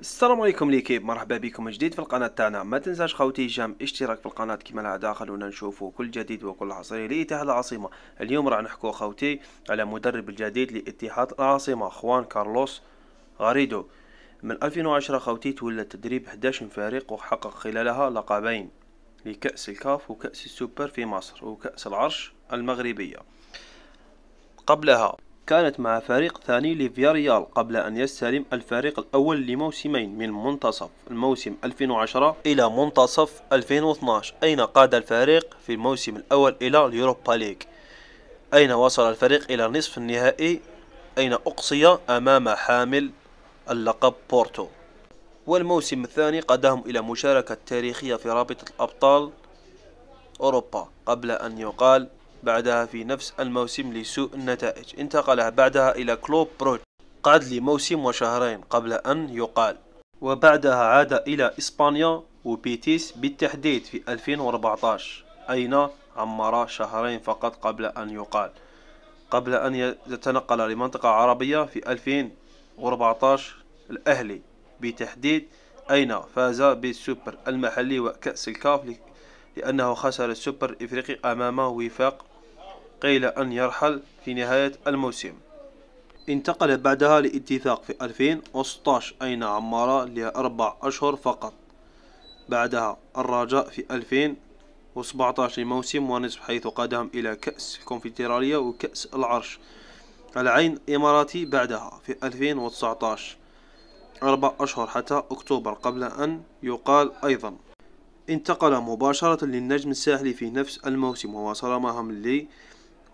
السلام عليكم ليكيب مرحبا بكم جديد في القناة تاعنا ما تنساش خوتي جام اشتراك في القناة كما العادة خلونا نشوفوا كل جديد وكل عصري لاتحاد العاصمة اليوم راح نحكو خوتي على مدرب الجديد لاتحاد العاصمة خوان كارلوس غاريدو من 2010 خوتي تولى تدريب 11 فريق وحقق خلالها لقبين لكأس الكاف وكأس السوبر في مصر وكأس العرش المغربية قبلها كانت مع فريق ثاني لفياريال قبل أن يستلم الفريق الأول لموسمين من منتصف الموسم 2010 إلى منتصف 2012 أين قاد الفريق في الموسم الأول إلى اليوروبا ليج أين وصل الفريق إلى نصف النهائي أين أقصي أمام حامل اللقب بورتو والموسم الثاني قادهم إلى مشاركة تاريخية في رابطة الأبطال أوروبا قبل أن يقال بعدها في نفس الموسم لسوء النتائج انتقل بعدها إلى كلوب بروج قعد لموسم وشهرين قبل أن يقال وبعدها عاد إلى إسبانيا وبيتيس بالتحديد في 2014 أين عمر شهرين فقط قبل أن يقال قبل أن يتنقل لمنطقة عربية في 2014 الأهلي بتحديد أين فاز بالسوبر المحلي وكأس الكاف لأنه خسر السوبر الإفريقي أمام وفاق قيل أن يرحل في نهاية الموسم انتقل بعدها لاتفاق في 2016 أين عمارة لأربع أشهر فقط بعدها الرجاء في 2017 موسم ونصف حيث قدم إلى كأس الكونفدرالية وكأس العرش العين إماراتي بعدها في 2019 أربع أشهر حتى أكتوبر قبل أن يقال أيضا انتقل مباشرة للنجم الساحلي في نفس الموسم وواصل مهام لي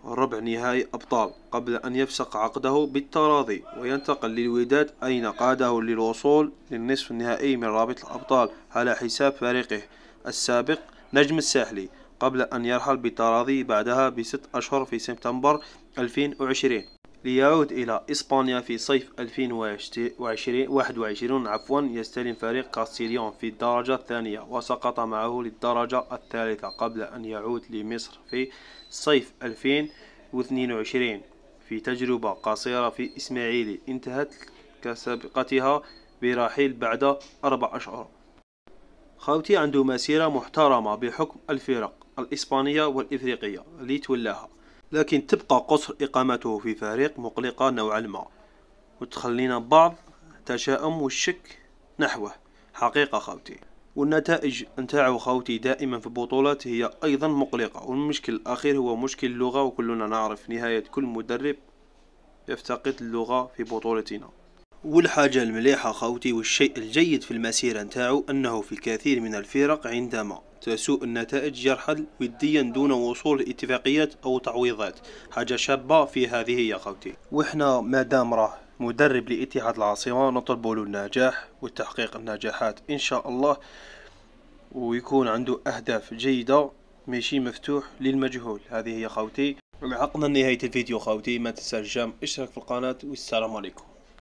ربع نهائي أبطال قبل أن يفسق عقده بالتراضي وينتقل للوداد أين قاده للوصول للنصف النهائي من رابطة الأبطال على حساب فريقه السابق نجم الساحلي قبل أن يرحل بالتراضي بعدها بست أشهر في سبتمبر 2020 ليعود إلى إسبانيا في صيف 2021 عفوا يستلم فريق كاستيليون في الدرجة الثانية وسقط معه للدرجة الثالثة قبل أن يعود لمصر في صيف 2022 في تجربة قصيرة في إسماعيلي انتهت كسابقتها برحيل بعد أربع أشهر خوتي عنده مسيرة محترمة بحكم الفرق الإسبانية والإفريقية لتولاها لكن تبقى قصر إقامته في فريق مقلقة نوعا ما وتخلينا بعض التشاؤم والشك نحوه حقيقة خوتي والنتائج نتاعو خوتي دائما في البطولات هي أيضا مقلقة والمشكل الأخير هو مشكل اللغة وكلنا نعرف نهاية كل مدرب يفتقد اللغة في بطولتنا والحاجة المليحة خوتي والشيء الجيد في المسيرة نتاعو أنه في الكثير من الفرق عندما تسوء النتائج يرحل وديا دون وصول لاتفاقيات أو تعويضات حاجة شابة في هذه يا خوتي وإحنا دام راه مدرب لاتحاد العاصمة نطلب له النجاح والتحقيق النجاحات إن شاء الله ويكون عنده أهداف جيدة ماشي مفتوح للمجهول هذه هي خوتي لحقنا نهاية الفيديو خوتي ما تنساش اشترك في القناة والسلام عليكم